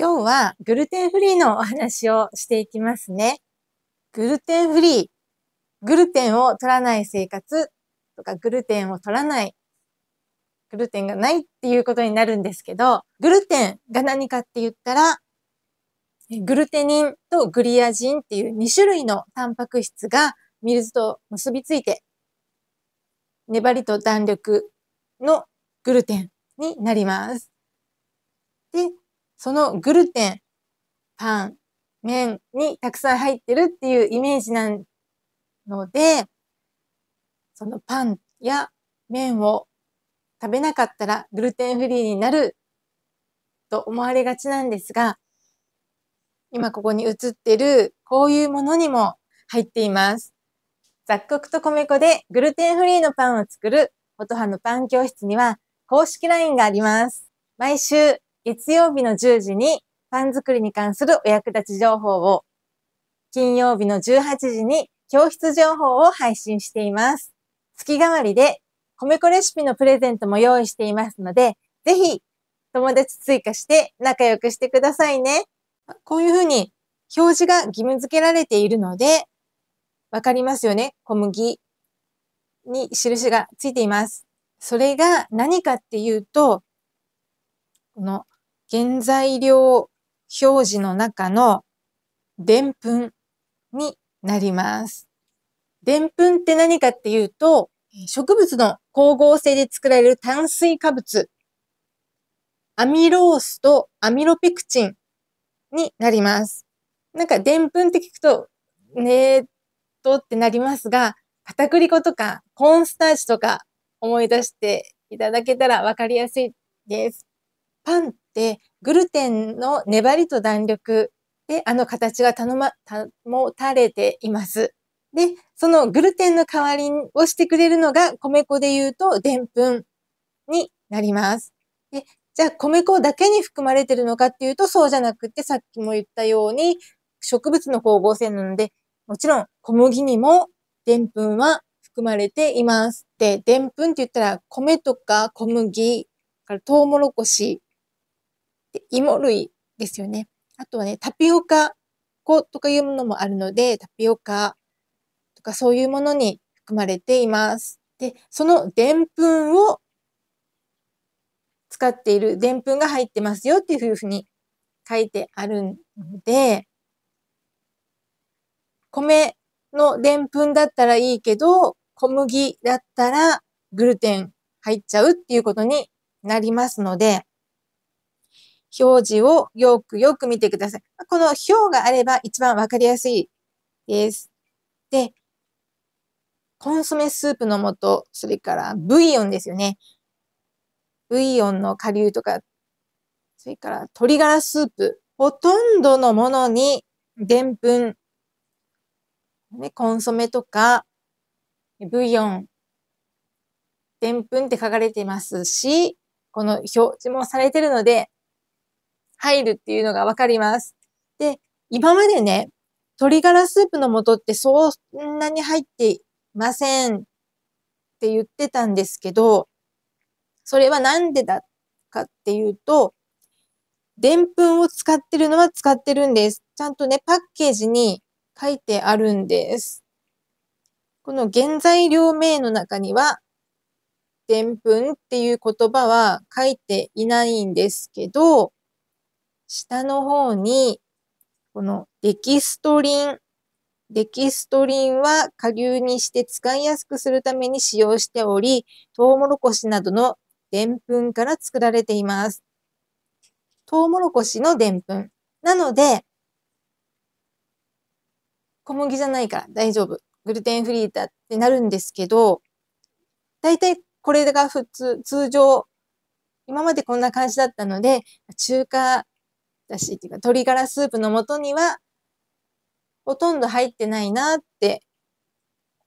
今日はグルテンフリーのお話をしていきますね。グルテンフリー、グルテンを取らない生活とかグルテンを取らない、グルテンがないっていうことになるんですけど、グルテンが何かって言ったら、グルテニンとグリアジンっていう2種類のタンパク質がミルズと結びついて、粘りと弾力のグルテンになります。そのグルテン、パン、麺にたくさん入ってるっていうイメージなので、そのパンや麺を食べなかったらグルテンフリーになると思われがちなんですが、今ここに映ってるこういうものにも入っています。雑穀と米粉でグルテンフリーのパンを作るフォトハのパン教室には公式 LINE があります。毎週月曜日の10時にパン作りに関するお役立ち情報を、金曜日の18時に教室情報を配信しています。月替わりで米粉レシピのプレゼントも用意していますので、ぜひ友達追加して仲良くしてくださいね。こういうふうに表示が義務付けられているので、わかりますよね小麦に印がついています。それが何かっていうと、この原材料表示の中のでんぷんになります。でんぷんって何かっていうと、植物の光合成で作られる炭水化物、アミロースとアミロペクチンになります。なんかでんぷんって聞くと、ねーっとってなりますが、片栗粉とかコーンスターチとか思い出していただけたらわかりやすいです。パンってグルテンの粘りと弾力で、あの形が頼ま、保たれています。で、そのグルテンの代わりをしてくれるのが米粉で言うとでんぷんになります。でじゃあ米粉だけに含まれてるのかっていうとそうじゃなくてさっきも言ったように植物の光合成なのでもちろん小麦にもでんぷんは含まれています。で、でんぷんって言ったら米とか小麦、からトウモロコシ芋類ですよね。あとはね、タピオカ粉とかいうものもあるので、タピオカとかそういうものに含まれています。で、そのでんぷんを使っている、でんぷんが入ってますよっていうふうに書いてあるので、米のでんぷんだったらいいけど、小麦だったらグルテン入っちゃうっていうことになりますので、表示をよくよく見てください。この表があれば一番わかりやすいです。で、コンソメスープの素、それからブイヨンですよね。ブイヨンの顆粒とか、それから鶏ガラスープ、ほとんどのものにでんぷん、ね、コンソメとか、ブイヨン、でんぷんって書かれてますし、この表示もされてるので、入るっていうのがわかります。で、今までね、鶏ガラスープの素ってそんなに入ってませんって言ってたんですけど、それはなんでだかっていうと、でんぷんを使ってるのは使ってるんです。ちゃんとね、パッケージに書いてあるんです。この原材料名の中には、でんぷんっていう言葉は書いていないんですけど、下の方に、このデキストリン。デキストリンは下流にして使いやすくするために使用しており、トウモロコシなどのデンプンから作られています。トウモロコシのでんぷん。なので、小麦じゃないから大丈夫。グルテンフリーだってなるんですけど、大体これが普通、通常、今までこんな感じだったので、中華だしっていうか、鶏ガラスープの素には、ほとんど入ってないなって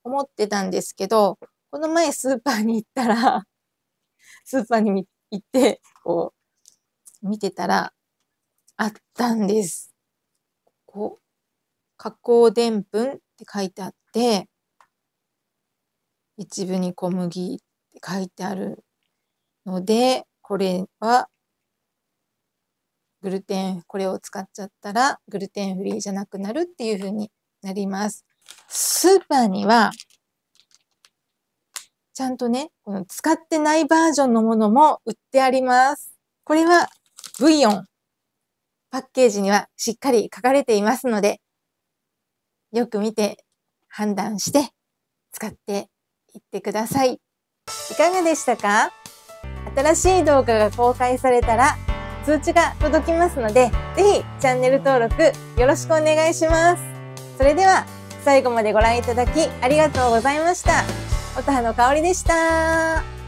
思ってたんですけど、この前スーパーに行ったら、スーパーに行って、こう、見てたら、あったんです。こう、加工でんぷんって書いてあって、一部に小麦って書いてあるので、これはグルテンこれを使っちゃったらグルテンフリーじゃなくなるっていう風になります。スーパーにはちゃんとね、この使ってないバージョンのものも売ってあります。これはブイヨン。パッケージにはしっかり書かれていますので、よく見て判断して使っていってください。いかがでしたか新しい動画が公開されたら通知が届きますので、ぜひチャンネル登録よろしくお願いします。それでは最後までご覧いただきありがとうございました。音葉の香りでした。